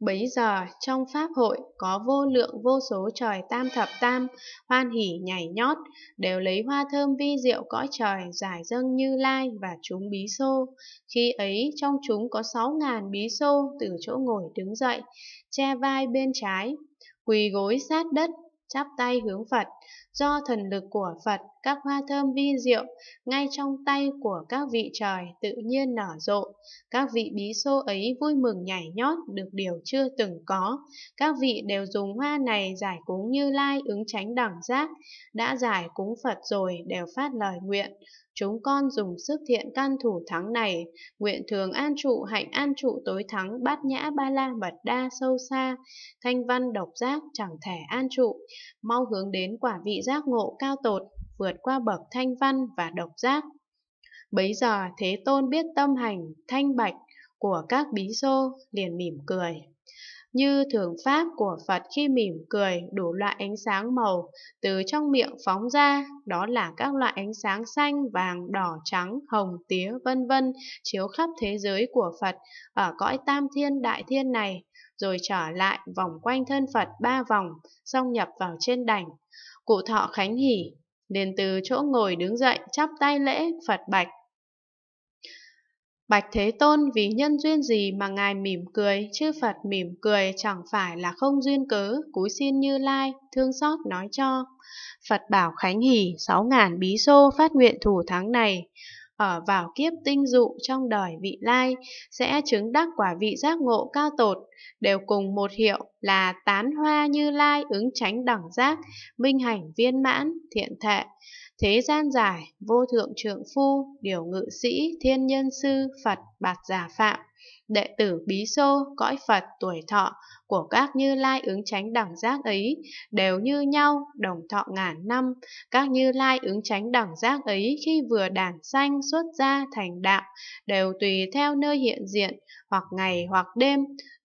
Bấy giờ trong pháp hội có vô lượng vô số trời tam thập tam, hoan hỉ nhảy nhót, đều lấy hoa thơm vi diệu cõi trời giải dâng như lai và chúng bí xô. Khi ấy trong chúng có sáu ngàn bí xô từ chỗ ngồi đứng dậy, che vai bên trái, quỳ gối sát đất chắp tay hướng Phật. Do thần lực của Phật, các hoa thơm vi diệu, ngay trong tay của các vị trời tự nhiên nở rộ. Các vị bí xô ấy vui mừng nhảy nhót được điều chưa từng có. Các vị đều dùng hoa này giải cúng như lai ứng tránh đẳng giác. Đã giải cúng Phật rồi đều phát lời nguyện. Chúng con dùng sức thiện căn thủ thắng này, nguyện thường an trụ hạnh an trụ tối thắng bát nhã ba la mật đa sâu xa, thanh văn độc giác chẳng thể an trụ, mau hướng đến quả vị giác ngộ cao tột, vượt qua bậc thanh văn và độc giác. Bấy giờ Thế Tôn biết tâm hành, thanh bạch của các bí xô, liền mỉm cười như thường pháp của Phật khi mỉm cười đủ loại ánh sáng màu từ trong miệng phóng ra, đó là các loại ánh sáng xanh, vàng, đỏ, trắng, hồng, tía, vân vân chiếu khắp thế giới của Phật ở cõi tam thiên đại thiên này, rồi trở lại vòng quanh thân Phật ba vòng, xong nhập vào trên đảnh. Cụ thọ khánh hỉ, liền từ chỗ ngồi đứng dậy chắp tay lễ Phật bạch Bạch Thế Tôn vì nhân duyên gì mà Ngài mỉm cười, chư Phật mỉm cười chẳng phải là không duyên cớ, cúi xin Như Lai, thương xót nói cho. Phật bảo Khánh Hỷ, sáu ngàn bí xô phát nguyện thủ tháng này, ở vào kiếp tinh dụ trong đời vị lai, sẽ chứng đắc quả vị giác ngộ cao tột, đều cùng một hiệu là tán hoa Như Lai ứng tránh đẳng giác, minh hành viên mãn, thiện thệ. Thế gian giải, vô thượng trượng phu, điều ngự sĩ, thiên nhân sư, Phật, bạt giả phạm, đệ tử bí xô, cõi Phật, tuổi thọ của các như lai ứng tránh đẳng giác ấy đều như nhau, đồng thọ ngàn năm. Các như lai ứng tránh đẳng giác ấy khi vừa đản sanh xuất gia thành đạo, đều tùy theo nơi hiện diện, hoặc ngày hoặc đêm,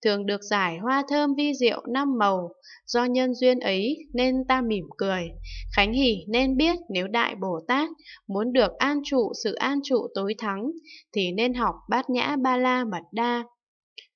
thường được giải hoa thơm vi diệu năm màu. Do nhân duyên ấy nên ta mỉm cười. Khánh Hỷ nên biết nếu Đại Bồ Tát muốn được an trụ sự an trụ tối thắng, thì nên học bát nhã ba la mật đa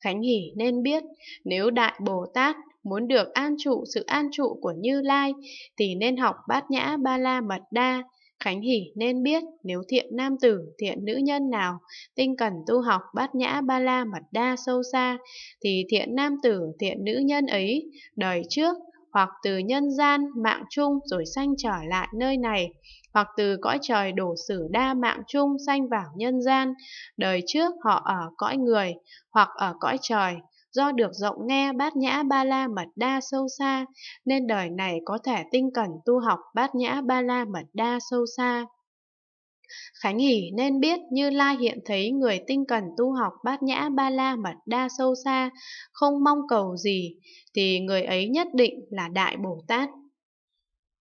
Khánh Hỷ nên biết, nếu Đại Bồ Tát muốn được an trụ sự an trụ của Như Lai, thì nên học bát nhã ba la mật đa. Khánh Hỷ nên biết, nếu thiện nam tử, thiện nữ nhân nào tinh cần tu học bát nhã ba la mật đa sâu xa, thì thiện nam tử, thiện nữ nhân ấy, đời trước hoặc từ nhân gian mạng chung rồi sanh trở lại nơi này, hoặc từ cõi trời đổ sử đa mạng chung sanh vào nhân gian, đời trước họ ở cõi người, hoặc ở cõi trời, do được rộng nghe bát nhã ba la mật đa sâu xa, nên đời này có thể tinh cần tu học bát nhã ba la mật đa sâu xa. Khánh hỉ nên biết Như la hiện thấy người tinh cần tu học bát nhã ba la mật đa sâu xa, không mong cầu gì, thì người ấy nhất định là Đại Bồ Tát.